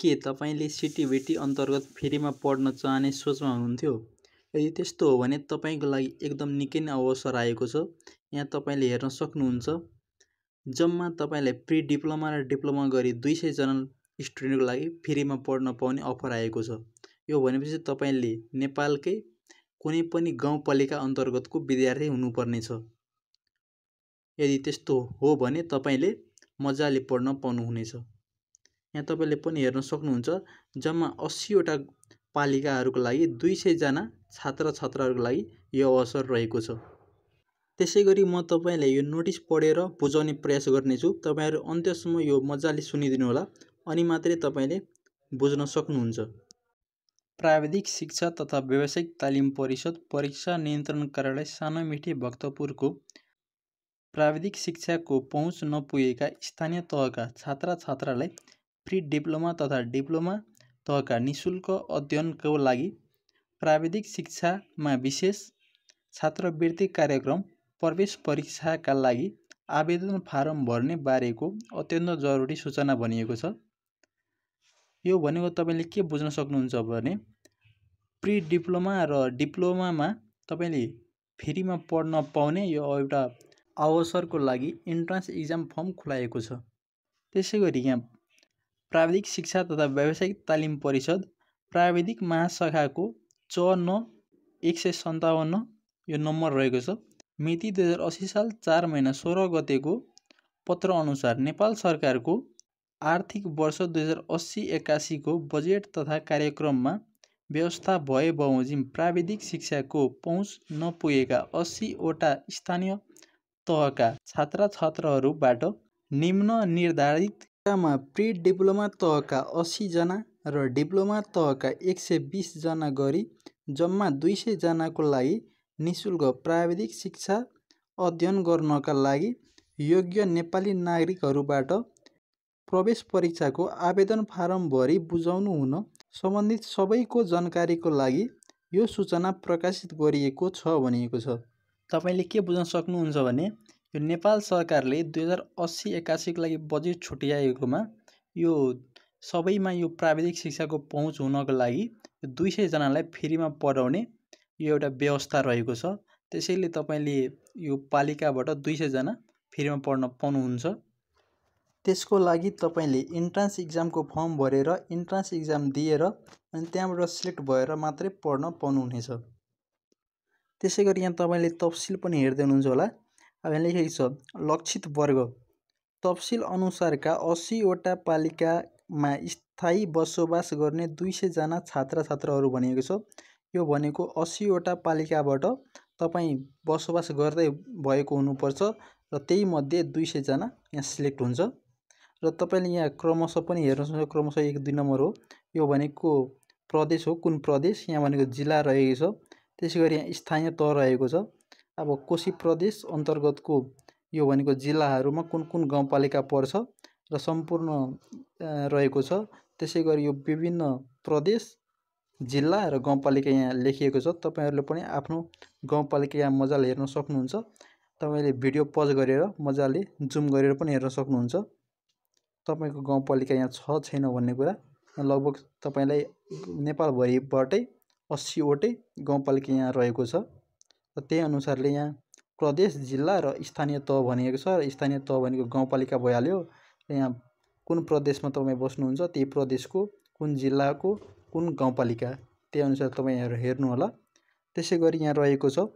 के तपाईँले सिटिभिटी अन्तर्गत फेरिमा पढ्न चाहने सोचमा हुनुहुन्थ्यो यदि त्यस्तो हो भने तपाईँको लागि एकदम निकै नै अवसर आएको छ यहाँ तपाईँले हेर्न सक्नुहुन्छ जम्मा तपाईँलाई प्रि डिप्लोमा र डिप्लोमा गरी दुई सयजना स्टुडेन्टको लागि फ्रीमा पढ्न पाउने अफर आएको छ यो भनेपछि तपाईँले नेपालकै कुनै पनि गाउँपालिका अन्तर्गतको विद्यार्थी हुनुपर्नेछ यदि त्यस्तो हो भने तपाईँले मजाले पढ्न पाउनुहुनेछ यहाँ तपाईँले पनि हेर्न सक्नुहुन्छ जम्मा अस्सीवटा पालिकाहरूको लागि दुई सयजना छात्र छात्राहरूको लागि यो अवसर रहेको छ त्यसै गरी म तपाईँलाई यो नोटिस पढेर बुझाउने प्रयास गर्नेछु तपाईँहरू अन्त्यसम्म यो मजाले सुनिदिनु होला अनि मात्रै तपाईँले बुझ्न सक्नुहुन्छ प्राविधिक शिक्षा तथा व्यावसायिक तालिम परिषद परीक्षा नियन्त्रण कार्यालय सानो मिठे भक्तपुरको प्राविधिक शिक्षाको पहुँच नपुगेका स्थानीय तहका छात्र छात्रालाई प्रि डिप्लोमा तथा डिप्लोमा तहका नि शुल्क अध्ययनको लागि प्राविधिक शिक्षामा विशेष छात्रवृत्ति कार्यक्रम प्रवेश परीक्षाका लागि आवेदन फारम भर्ने बारेको अत्यन्त जरुरी सूचना भनिएको छ यो भनेको तपाईँले के बुझ्न सक्नुहुन्छ भने प्रि डिप्लोमा र डिप्लोमामा तपाईँले फ्रीमा पढ्न पाउने यो एउटा अवसरको लागि इन्ट्रान्स इक्जाम फर्म खुलाएको छ त्यसै गरी यहाँ प्राविधिक शिक्षा तथा व्यावसायिक तालिम परिषद प्राविधिक महाशाखाको च न एक सय सन्ताउन्न यो नम्बर रहेको छ मिति दुई हजार असी साल चार महिना सोह्र गतेको पत्रअनुसार नेपाल सरकारको आर्थिक वर्ष दुई हजार अस्सी एक्कासीको बजेट तथा कार्यक्रममा व्यवस्था भए बमोजिम प्राविधिक शिक्षाको पहुँच नपुगेका अस्सीवटा स्थानीय तहका छात्र छात्राहरूबाट निम्न निर्धारित मा प्रि डिप्लोमा तहका असीजना र डिप्लोमा तहका एक सय बिसजना गरी जम्मा दुई सयजनाको लागि नि शुल्क प्राविधिक शिक्षा अध्ययन गर्नका लागि योग्य नेपाली नागरिकहरूबाट प्रवेश परीक्षाको आवेदन फारम भरि बुझाउनु हुन सम्बन्धित सबैको जानकारीको लागि यो सूचना प्रकाशित गरिएको छ भनिएको छ तपाईँले के बुझ्न सक्नुहुन्छ भने यो नेपाल सरकारले दुई हजार अस्सी एक्कासीको लागि बजेट छुट्याएकोमा यो सबैमा यो प्राविधिक शिक्षाको पहुँच हुनको लागि दुई सयजनालाई फ्रीमा पढाउने यो एउटा व्यवस्था रहेको छ त्यसैले तपाईँले यो पालिकाबाट दुई सयजना फ्रीमा पढ्न पाउनुहुन्छ त्यसको लागि तपाईँले इन्ट्रान्स इक्जामको फर्म भरेर इन्ट्रान्स इक्जाम दिएर अनि त्यहाँबाट सिलेक्ट भएर मात्रै पढ्न पाउनुहुनेछ त्यसै गरी यहाँ तपाईँले तफसिल पनि हेर्दै हुनुहुन्छ होला हामीले लेखेको छ लक्षित वर्ग तपसिल अनुसारका असीवटा पालिकामा स्थायी बसोबास गर्ने दुई सयजना छात्राहरू भनिएको छ यो भनेको असीवटा पालिकाबाट तपाईँ बसोबास गर्दै भएको हुनुपर्छ र त्यही मध्ये दुई सयजना यहाँ सिलेक्ट हुन्छ र तपाईँले यहाँ क्रमशः पनि हेर्न सक्नुहुन्छ क्रमशः एक दुई नम्बर हो यो भनेको प्रदेश हो कुन प्रदेश यहाँ भनेको जिल्ला रहेको छ त्यसै गरी यहाँ स्थानीय तह रहेको छ अब कोशी प्रदेश अन्तर्गतको यो भनेको जिल्लाहरूमा कुन कुन गाउँपालिका पर्छ र सम्पूर्ण रहेको छ त्यसै गरी यो विभिन्न प्रदेश जिल्ला र गाउँपालिका यहाँ लेखिएको छ तपाईँहरूले पनि आफ्नो गाउँपालिका यहाँ मजाले हेर्न सक्नुहुन्छ तपाईँले भिडियो पज गरेर मजाले जुम गरेर पनि हेर्न सक्नुहुन्छ तपाईँको गाउँपालिका यहाँ छ छैन भन्ने कुरा लगभग तपाईँलाई नेपालभरिबाटै अस्सीवटै गाउँपालिका यहाँ रहेको छ र त्यही अनुसारले यहाँ प्रदेश जिल्ला र स्थानीय तह भनिएको छ र स्थानीय तह भनेको गाउँपालिका भइहाल्यो र यहाँ कुन प्रदेशमा तपाईँ बस्नुहुन्छ त्यही प्रदेशको कुन जिल्लाको कुन गाउँपालिका त्यही अनुसार तपाईँ तपाईँहरू हेर्नुहोला त्यसै गरी यहाँ रहेको छ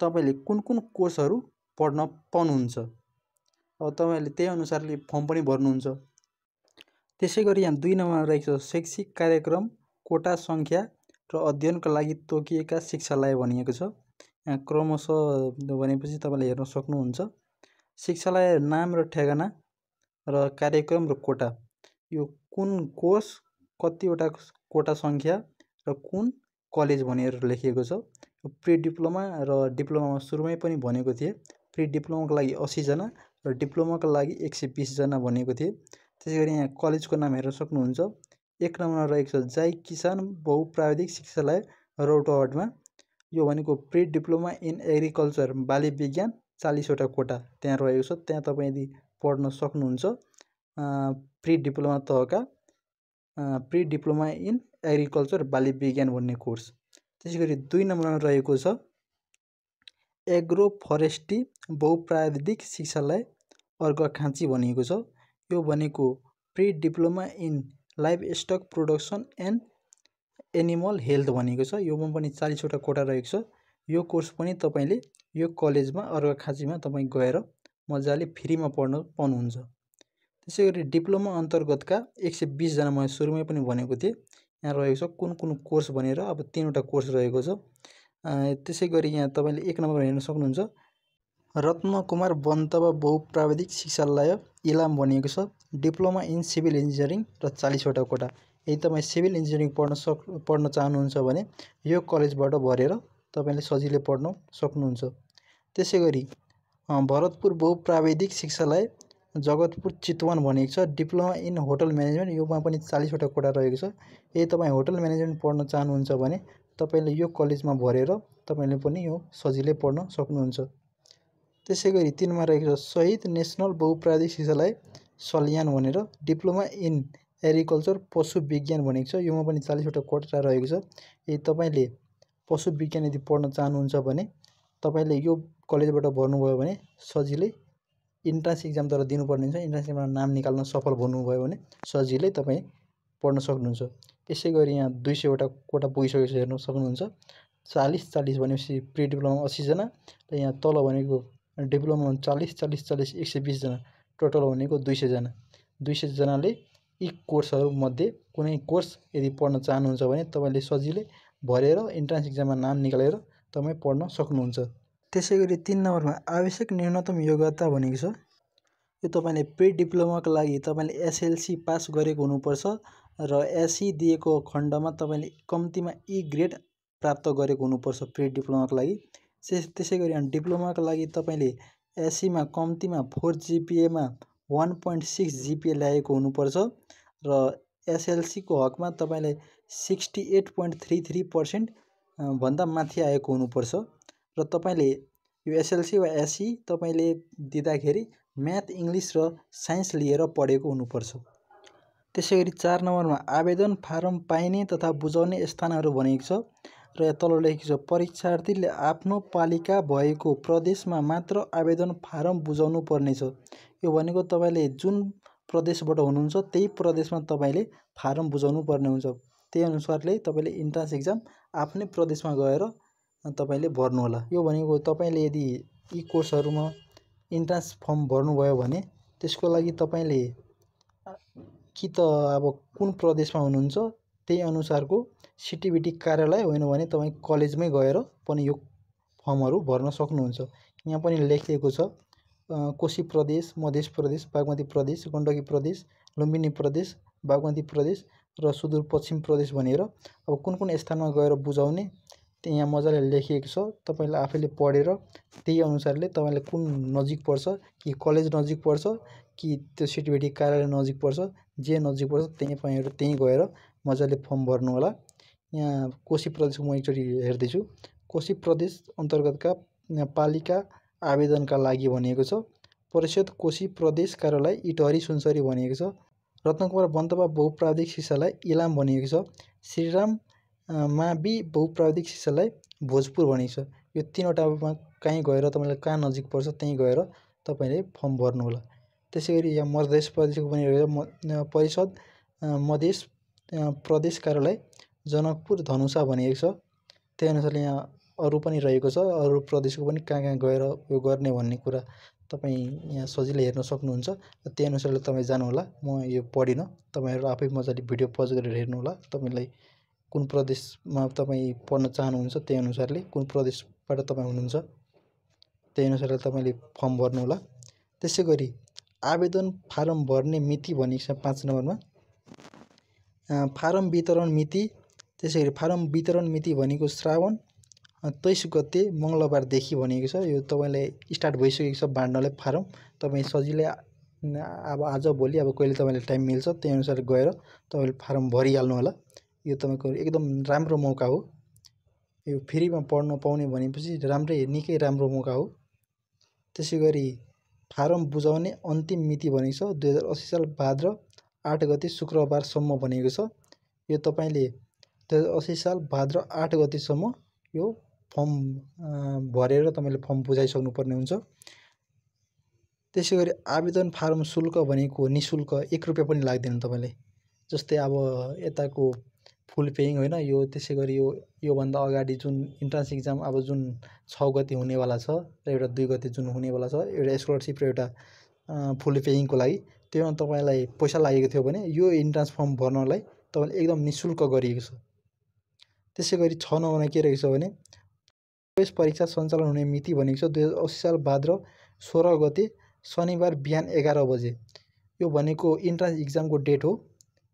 तपाईँले कुन कुन कोर्सहरू पढ्न पाउनुहुन्छ अब तपाईँहरूले त्यही अनुसारले फर्म पनि भर्नुहुन्छ त्यसै गरी यहाँ दुई नम्बरमा रहेको छ शैक्षिक कार्यक्रम कोटा सङ्ख्या र अध्ययनका लागि तोकिएका शिक्षालय भनिएको छ क्रमशः भनेपछि तपाईँले हेर्न सक्नुहुन्छ शिक्षालय नाम र ठेगाना र कार्यक्रम र कोटा यो कुन कोर्स कतिवटा कोटा सङ्ख्या र कुन कलेज भनेर लेखिएको छ यो प्रि डिप्लोमा र डिप्लोमामा सुरुमै पनि भनेको थिएँ प्रि डिप्लोमाको लागि असीजना र डिप्लोमाको लागि एक सय बिसजना भनेको थिएँ त्यसै गरी यहाँ कलेजको नाम हेर्न सक्नुहुन्छ एक नम्बरमा रहेको छ जाई किसान बहुप्राविधिक शिक्षालय रौटवाडमा यो भनेको प्री डिप्लोमा इन एग्रिकल्चर बाली विज्ञान चालिसवटा कोटा त्यहाँ रहेको छ त्यहाँ तपाईँ यदि पढ्न सक्नुहुन्छ प्रि डिप्लोमा तहका प्री डिप्लोमा इन एग्रिकल्चर बाली विज्ञान भन्ने कोर्स त्यसै गरी दुई नम्बरमा रहेको छ एग्रो फरेस्टी बहुप्राविधिक शिक्षालाई अर्घखाँची भनिएको छ यो भनेको pre diploma in livestock production and animal health भनेको छ योमा पनि चालिसवटा कोटा रहेको छ यो कोर्स पनि तपाईँले यो कलेजमा अर्घाखाँचीमा तपाईँ गएर मजाले फ्रीमा पढ्न पाउनुहुन्छ त्यसै गरी डिप्लोमा अन्तर्गतका एक सय बिसजना मैले सुरुमै पनि भनेको थिएँ यहाँ रहेको छ कुन कुन कोर्स भनेर अब तिनवटा कोर्स रहेको छ त्यसै गरी यहाँ तपाईँले एक नम्बर हेर्न सक्नुहुन्छ रत्न कुमार बन्तवा बहुप्राविधिक शिक्षालय इलाम भनिएको छ डिप्लोमा इन सिभिल इन्जिनियरिङ र चालिसवटा कोटा यदि तपाईँ सिभिल इन्जिनियरिङ पढ्न सक् पढ्न चाहनुहुन्छ भने यो कलेजबाट भरेर तपाईँले सजिलै पढ्न सक्नुहुन्छ त्यसै गरी भरतपुर बहुप्राविधिक शिक्षालाई जगतपुर चितवन भनेको छ डिप्लोमा इन होटल म्यानेजमेन्ट योमा पनि चालिसवटा कोटा रहेको छ यदि तपाईँ होटल म्यानेजमेन्ट पढ्न चाहनुहुन्छ भने तपाईँले यो कलेजमा भरेर तपाईँले पनि यो सजिलै पढ्न सक्नुहुन्छ त्यसै गरी तिनमा रहेको छ सहिद नेसनल बहुप्राविधिक शिक्षालाई सल्यान भनेर डिप्लोमा इन एग्रिकल्चर पशु विज्ञान भनेको छ योमा पनि चालिसवटा कोटा रहेको छ यदि तपाईँले पशु विज्ञान यदि पढ्न चाहनुहुन्छ भने तपाईँले यो कलेजबाट भर्नुभयो भने सजिलै इन्ट्रान्स इक्जामद्वारा दिनुपर्ने हुन्छ इन्ट्रान्स इक्जाममा नाम निकाल्न सफल भन्नुभयो भने सजिलै तपाईँ पढ्न सक्नुहुन्छ यसै गरी यहाँ दुई सयवटा कोटा पुगिसकेको छ हेर्न सक्नुहुन्छ चालिस चालिस भनेपछि प्रि डिप्लोमा असीजना र यहाँ तल भनेको डिप्लोमा चालिस चालिस चालिस एक सय बिसजना टोटल भनेको दुई सयजना दुई सयजनाले यी कोर्सहरूमध्ये कुनै कोर्स यदि पढ्न चाहनुहुन्छ भने तपाईँले सजिलै भरेर इन्ट्रान्स इक्जाममा नाम निकालेर तपाईँ पढ्न सक्नुहुन्छ त्यसै गरी तिन नम्बरमा आवश्यक न्यूनतम योग्यता भनेको छ यो तपाईँले प्रि डिप्लोमाको लागि तपाईँले एसएलसी पास गरेको हुनुपर्छ र एससी दिएको खण्डमा तपाईँले कम्तीमा ई ग्रेड प्राप्त गरेको हुनुपर्छ प्रि डिप्लोमाको लागि त्यस त्यसै गरी डिप्लोमाको लागि तपाईँले एससीमा कम्तीमा फोर जिपिएमा वान पोइन्ट सिक्स जिपिए ल्याएको हुनुपर्छ र एसएलसीको हकमा तपाईँलाई sixty eight point three three percent भन्दा माथि आएको हुनुपर्छ र तपाईँले यो एसएलसी वा एससी तपाईँले दिँदाखेरि म्याथ इङ्ग्लिस र साइन्स लिएर पढेको हुनुपर्छ त्यसै गरी चार नम्बरमा आवेदन फारम पाइने तथा बुझाउने स्थानहरू भनेको छ र यहाँ तल लेखेको छ परीक्षार्थीले आफ्नो पालिका भएको प्रदेशमा मात्र आवेदन फारम बुझाउनु पर्नेछ यो भनेको तपाईँले जुन प्रदेशबाट हुनुहुन्छ त्यही प्रदेशमा तपाईँले फारम बुझाउनु पर्ने हुन्छ त्यही अनुसारले तपाईँले इन्ट्रान्स इक्जाम आफ्नै प्रदेशमा गएर तपाईँले भर्नुहोला यो भनेको तपाईँले यदि यी कोर्सहरूमा इन्ट्रान्स फर्म भर्नुभयो भने त्यसको लागि तपाईँले कि त अब कुन प्रदेशमा हुनुहुन्छ त्यही अनुसारको सिटिबिटी कार्यालय होइन भने तपाईँ कलेजमै गएर पनि यो फर्महरू भर्न सक्नुहुन्छ यहाँ पनि लेखिएको छ कोशी प्रदेश मध्य प्रदेश बागमती प्रदेश गण्डकी प्रदेश लुम्बिनी प्रदेश बागमती प्रदेश र सुदूरपश्चिम प्रदेश भनेर अब कुन कुन स्थानमा गएर बुझाउने त्यो यहाँ मजाले लेखिएको छ तपाईँले आफैले पढेर त्यही अनुसारले तपाईँलाई कुन नजिक पर्छ कि कलेज नजिक पर्छ कि त्यो सिटिभिटी कार्यालय नजिक पर्छ जे नजिक पर्छ त्यहीँ तपाईँहरू त्यहीँ गएर मजाले फर्म भर्नु होला यहाँ कोशी प्रदेशको म एकचोटि हेर्दैछु कोशी प्रदेश अन्तर्गतका पालिका आवेदनका लागि भनिएको छ परिषद कोशी प्रदेश कार्यालय इटहरी सुनसरी भनिएको छ रत्नकुमार बन्तपा बहुप्राविधिक शिक्षालाई इलाम भनिएको छ श्रीराम मावि बहुप्राविधिक शिक्षालाई भोजपुर भनिएको छ यो तिनवटामा कहीँ गएर तपाईँलाई कहाँ नजिक पर्छ त्यहीँ गएर तपाईँले फर्म भर्नुहोला त्यसै गरी यहाँ मधेस प्रदेशको पनि म परिषद मधेस प्रदेश कार्यालय जनकपुर धनुषा भनिएको छ त्यही अनुसारले यहाँ अरू पनि रहेको छ अरू प्रदेशको पनि कहाँ कहाँ गएर उयो गर्ने भन्ने कुरा तपाईँ यहाँ सजिलै हेर्न सक्नुहुन्छ त्यही अनुसारले तपाईँ जानुहोला म यो पढिनँ तपाईँहरू आफै मजाले भिडियो पज गरेर हेर्नुहोला तपाईँलाई कुन प्रदेशमा तपाईँ पढ्न चाहनुहुन्छ त्यही अनुसारले कुन प्रदेशबाट तपाईँ हुनुहुन्छ त्यही अनुसारले तपाईँले फर्म भर्नुहोला त्यसै गरी आवेदन फारम भर्ने मिति भनेको छ पाँच नम्बरमा फारम वितरण मिति त्यसै गरी फारम वितरण मिति भनेको श्रावण तेइस गते मङ्गलबारदेखि भनेको छ यो तपाईँलाई स्टार्ट भइसकेको छ बाँड्नलाई फारम तपाईँ सजिलै अब आज भोलि अब कहिले तपाईँलाई टाइम मिल्छ त्यही अनुसार गएर तपाईँले फारम भरिहाल्नु होला यो तपाईँको एकदम राम्रो मौका हो यो फ्रीमा पढ्न पाउने भनेपछि राम्रै निकै राम्रो मौका हो त्यसै गरी फारम बुझाउने अन्तिम मिति भनेको छ दुई हजार असी साल भाद्र आठ गते शुक्रबारसम्म भनेको छ यो तपाईँले दुई हजार असी साल भाद्र आठ गतेसम्म यो फर्म भरेर तपाईँले फर्म बुझाइसक्नुपर्ने हुन्छ त्यसै गरी आवेदन फारम शुल्क भनेको नि शुल्क एक रुपियाँ पनि लाग्दैन तपाईँले जस्तै अब यताको फुल पेइङ होइन यो त्यसै गरी यो योभन्दा अगाडि जुन इन्ट्रान्स इक्जाम अब जुन छ गति हुनेवाला छ र एउटा दुई गति जुन हुनेवाला छ एउटा स्कलरसिप र एउटा फुल पेइङको लागि त्योमा तपाईँलाई पैसा लागेको थियो भने यो इन्ट्रान्स फर्म भर्नलाई तपाईँले एकदम नि शुल्क गरिएको छ त्यसै गरी छ नम्बरमा के रहेको छ भने प्रवेश परीक्षा सञ्चालन हुने मिति भनेको छ दुई हजार अस्सी साल भाद्र सोह्र गते शनिबार बिहान एघार बजे यो भनेको इन्ट्रान्स इक्जामको डेट हो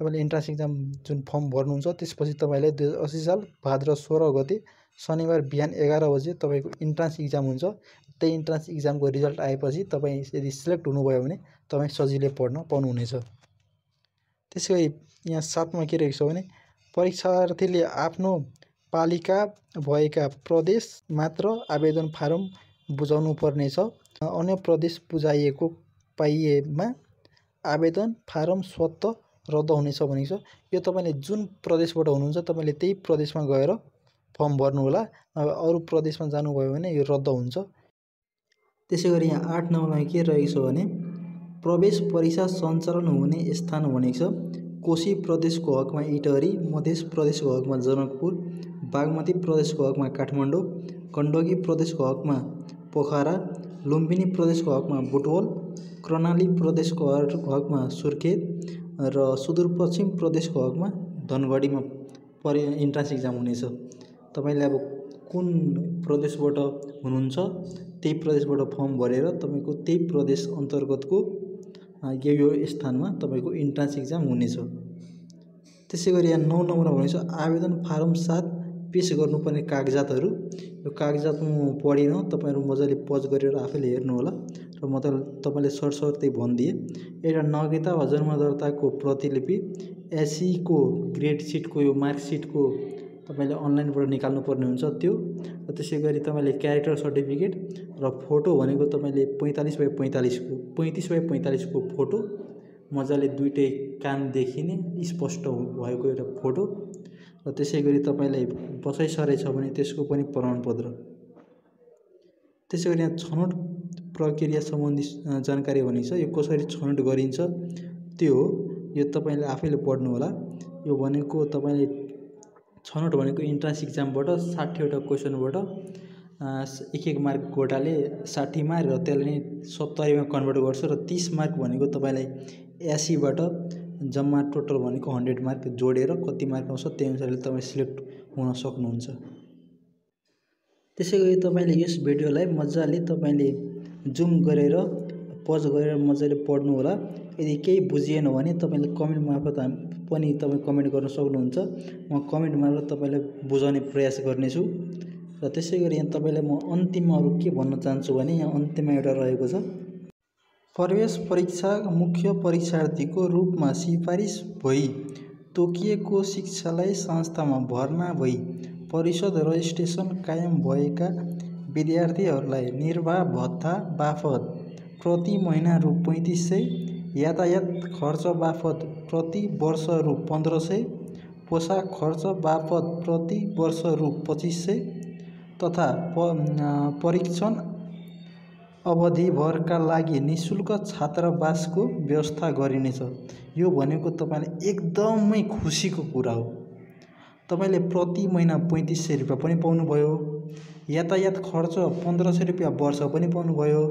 तपाईँले इन्ट्रान्स इक्जाम जुन फर्म भर्नुहुन्छ त्यसपछि तपाईँलाई दुई हजार असी साल भाद्र सोह्र गते शनिबार बिहान एघार बजे तपाईँको इन्ट्रान्स इक्जाम हुन्छ त्यही इन्ट्रान्स इक्जामको रिजल्ट आएपछि तपाईँ यदि सिलेक्ट हुनुभयो भने तपाईँ सजिलै पढ्न पाउनुहुनेछ त्यसै गरी यहाँ साथमा के रहेको छ भने परीक्षार्थीले आफ्नो पालिका भएका प्रदेश मात्र आवेदन फारम बुझाउनु पर्नेछ अन्य प्रदेश बुझाइएको पाइएमा आवेदन फारम स्वत रद्द हुनेछ भनेको छ यो तपाईँले जुन प्रदेशबाट हुनुहुन्छ तपाईँले त्यही प्रदेशमा गएर फर्म भर्नुहोला नभए अरू प्रदेशमा जानुभयो भने यो रद्द हुन्छ त्यसै गरी यहाँ आठ नम्बरमा के रहेको छ भने प्रवेश परीक्षा सञ्चालन हुने स्थान भनेको छ कोशी प्रदेशको हकमा इटहरी मध्य प्रदेशको हकमा जनकपुर बागमती प्रदेशको हकमा काठमाडौँ गण्डकी प्रदेशको हकमा पोखरा लुम्बिनी प्रदेशको हकमा बुटवल कर्णाली प्रदेशको हकमा सुर्खेत र सुदूरपश्चिम प्रदेशको हकमा धनगढीमा परि इन्ट्रान्स इक्जाम हुनेछ तपाईँले अब कुन प्रदेशबाट हुनुहुन्छ त्यही प्रदेशबाट फर्म भरेर तपाईँको त्यही प्रदेश अन्तर्गतको यो यो स्थानमा तपाईँको इन्ट्रान्स इक्जाम हुनेछ त्यसै गरी यहाँ नौ नम्बरमा भनेको छ आवेदन फारम सात पेस गर्नुपर्ने कागजातहरू यो कागजात म पढिनँ तपाईँहरू मजाले पज गरेर आफैले हेर्नुहोला र म त सरसर्ती भनिदिएँ एउटा नगेता वा जन्म दर्ताको प्रतिलिपि एसईको ग्रेड सिटको यो मार्कसिटको तपाईँले अनलाइनबाट निकाल्नुपर्ने हुन्छ त्यो र त्यसै गरी तपाईँले क्यारेक्टर सर्टिफिकेट र फोटो भनेको तपाईँले पैँतालिस बाई पैँतालिसको पैँतिस बाई पैँतालिसको फोटो मजाले दुइटै कान देखिने स्पष्ट भएको एउटा फोटो र त्यसै गरी तपाईँलाई बसाइसराइ छ भने त्यसको पनि प्रमाणपत्र त्यसै गरी यहाँ छनौट प्रक्रिया सम्बन्धी जानकारी भनिन्छ यो कसरी छनौट गरिन्छ त्यो हो यो तपाईँले आफैले पढ्नु होला यो भनेको तपाईँले छनौट भनेको इन्ट्रान्स इक्जामबाट साठीवटा क्वेसनबाट एक एक मार्क गोटाले मार्क र त्यसलाई नै सत्तरीमा कन्भर्ट गर्छ र तिस मार्क भनेको तपाईँलाई एसीबाट जम्मा टोटल भनेको हन्ड्रेड मार्क जोडेर कति मार्क आउँछ त्यही अनुसारले तपाईँ सिलेक्ट हुन सक्नुहुन्छ त्यसै गरी तपाईँले यस भिडियोलाई मजाले तपाईँले जुम गरेर पज गरेर मजाले होला यदि केही बुझिएन भने तपाईँले कमेन्ट मार्फत पनि तपाईँ कमेन्ट गर्न सक्नुहुन्छ म कमेन्ट मार्फत तपाईँलाई बुझाउने प्रयास गर्नेछु र त्यसै गरी यहाँ तपाईँलाई म अन्तिममा अरू के भन्न चाहन्छु भने यहाँ अन्तिममा एउटा रहेको छ प्रवेश परीक्षा मुख्य परीक्षार्थीको रूपमा सिफारिस भई तोकिएको शिक्षालय संस्थामा भर्ना भई परिषद रजिस्ट्रेसन कायम भएका विद्यार्थीहरूलाई निर्वाह भत्ता बापत प्रति महिना रु पैँतिस सय यातायात खर्च बापत प्रति वर्ष रु पन्ध्र सय पोसाक खर्च बापत प्रति वर्ष रु पच्चिस सय तथा प परीक्षण अवधिभरका लागि नि शुल्क छात्रावासको व्यवस्था गरिनेछ यो भनेको तपाईँलाई एकदमै खुसीको कुरा हो तपाईँले प्रति महिना पैँतिस सय रुपियाँ पनि पाउनुभयो यातायात खर्च पन्ध्र सय रुपियाँ वर्ष पनि पाउनुभयो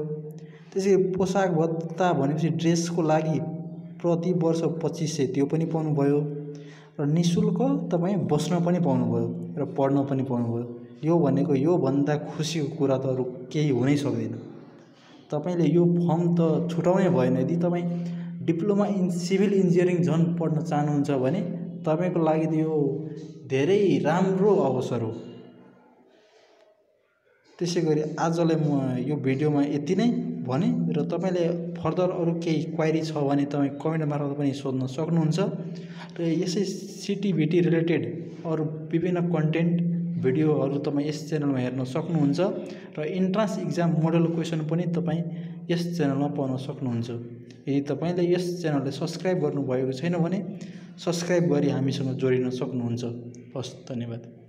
त्यसै पोसाक भत्ता भनेपछि ड्रेसको लागि प्रति वर्ष पच्चिस सय त्यो पनि पाउनुभयो र नि शुल्क तपाईँ बस्न पनि पाउनुभयो र पढ्न पनि पाउनुभयो यो भनेको योभन्दा खुसीको कुरा त अरू केही हुनै सक्दैन तपाईँले यो फर्म त छुटाउनै भएन यदि तपाईँ डिप्लोमा इन सिभिल इन्जिनियरिङ झन् पढ्न चाहनुहुन्छ भने तपाईँको लागि त यो धेरै राम्रो अवसर हो त्यसै गरी आजलाई म यो भिडियोमा यति नै भने र तपाईँले फर्दर अरू केही क्वारी छ भने तपाईँ कमेन्ट मार्फत पनि सोध्न सक्नुहुन्छ र यसै सिटिभिटी रिलेटेड अरू विभिन्न कन्टेन्ट भिडियोहरू तपाईँ यस च्यानलमा हेर्न सक्नुहुन्छ र इन्ट्रान्स इक्जाम मोडल क्वेसन पनि तपाईँ यस च्यानलमा पाउन सक्नुहुन्छ यदि तपाईँले यस च्यानललाई सब्सक्राइब गर्नुभएको छैन भने सब्सक्राइब गरी हामीसँग जोडिन सक्नुहुन्छ हस् धन्यवाद